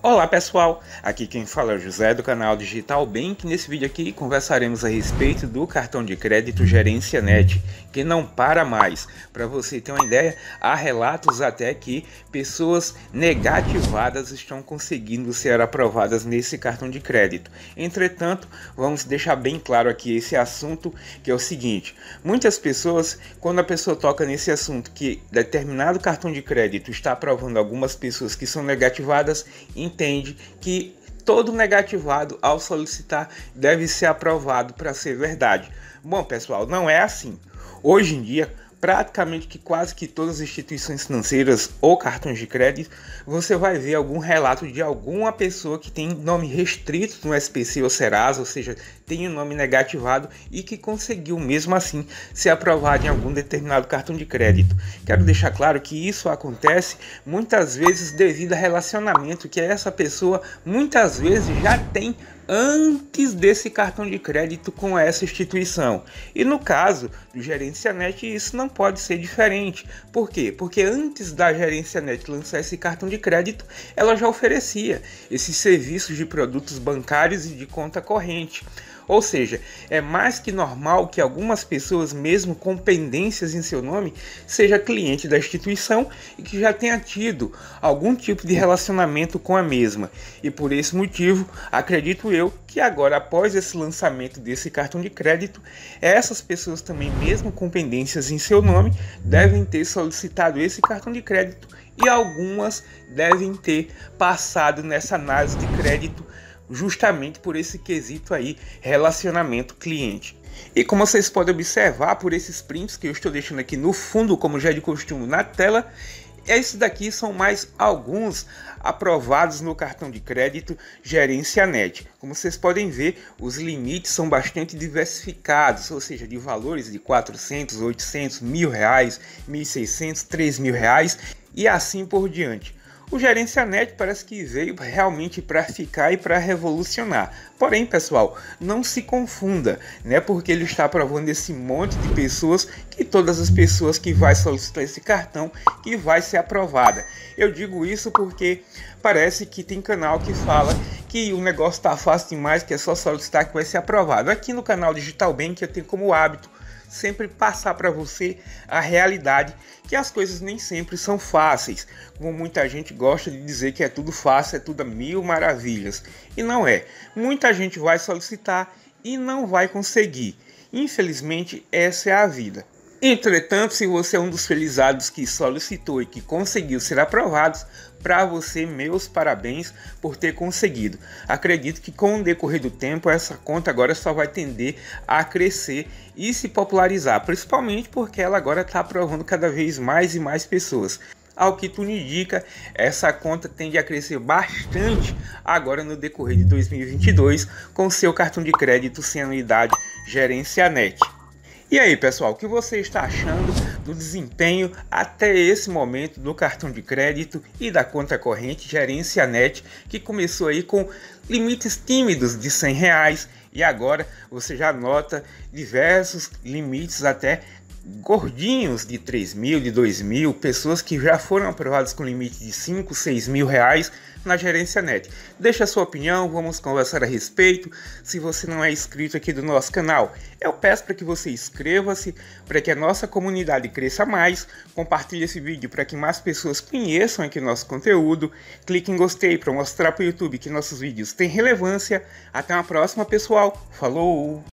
Olá pessoal, aqui quem fala é o José do canal Digital Bank. Nesse vídeo aqui conversaremos a respeito do cartão de crédito Gerência Net, que não para mais. Para você ter uma ideia, há relatos até que pessoas negativadas estão conseguindo ser aprovadas nesse cartão de crédito. Entretanto, vamos deixar bem claro aqui esse assunto que é o seguinte: muitas pessoas, quando a pessoa toca nesse assunto que determinado cartão de crédito está aprovando algumas pessoas que são negativadas, entende que todo negativado ao solicitar deve ser aprovado para ser verdade. Bom, pessoal, não é assim. Hoje em dia, praticamente que quase que todas as instituições financeiras ou cartões de crédito, você vai ver algum relato de alguma pessoa que tem nome restrito no SPC ou Serasa, ou seja, tem o um nome negativado e que conseguiu mesmo assim ser aprovado em algum determinado cartão de crédito. Quero deixar claro que isso acontece muitas vezes devido a relacionamento que essa pessoa muitas vezes já tem antes desse cartão de crédito com essa instituição. E no caso do Gerência Net, isso não pode ser diferente. Por quê? Porque antes da Gerência Net lançar esse cartão de crédito, ela já oferecia esses serviços de produtos bancários e de conta corrente. Ou seja, é mais que normal que algumas pessoas, mesmo com pendências em seu nome, seja cliente da instituição e que já tenha tido algum tipo de relacionamento com a mesma. E por esse motivo, acredito eu que agora, após esse lançamento desse cartão de crédito, essas pessoas também, mesmo com pendências em seu nome, devem ter solicitado esse cartão de crédito e algumas devem ter passado nessa análise de crédito justamente por esse quesito aí, relacionamento cliente. E como vocês podem observar por esses prints que eu estou deixando aqui no fundo, como já é de costume na tela, esses daqui são mais alguns aprovados no cartão de crédito Gerência Net. Como vocês podem ver, os limites são bastante diversificados, ou seja, de valores de 400, 800, mil reais, 1.600, 3.000 reais e assim por diante. O GerenciaNet parece que veio realmente para ficar e para revolucionar. Porém, pessoal, não se confunda, né? Porque ele está aprovando esse monte de pessoas que todas as pessoas que vai solicitar esse cartão que vai ser aprovada. Eu digo isso porque parece que tem canal que fala que o negócio está fácil demais, que é só solicitar que vai ser aprovado. Aqui no canal Digital Bank eu tenho como hábito sempre passar para você a realidade que as coisas nem sempre são fáceis, como muita gente gosta de dizer que é tudo fácil, é tudo mil maravilhas, e não é. Muita gente vai solicitar e não vai conseguir. Infelizmente, essa é a vida. Entretanto, se você é um dos felizados que solicitou e que conseguiu ser aprovado, para você, meus parabéns por ter conseguido. Acredito que com o decorrer do tempo, essa conta agora só vai tender a crescer e se popularizar, principalmente porque ela agora está aprovando cada vez mais e mais pessoas. Ao que tudo indica, essa conta tende a crescer bastante agora no decorrer de 2022 com seu cartão de crédito sem anuidade Gerência Net. E aí, pessoal, o que você está achando do desempenho até esse momento do cartão de crédito e da conta corrente Gerência Net, que começou aí com limites tímidos de 100 reais e agora você já nota diversos limites até gordinhos de 3 mil, de 2 mil, pessoas que já foram aprovadas com limite de 5, 6 mil reais na gerência net. Deixa a sua opinião, vamos conversar a respeito. Se você não é inscrito aqui do nosso canal, eu peço para que você inscreva-se, para que a nossa comunidade cresça mais, compartilhe esse vídeo para que mais pessoas conheçam aqui o nosso conteúdo, clique em gostei para mostrar para o YouTube que nossos vídeos têm relevância. Até uma próxima, pessoal. Falou!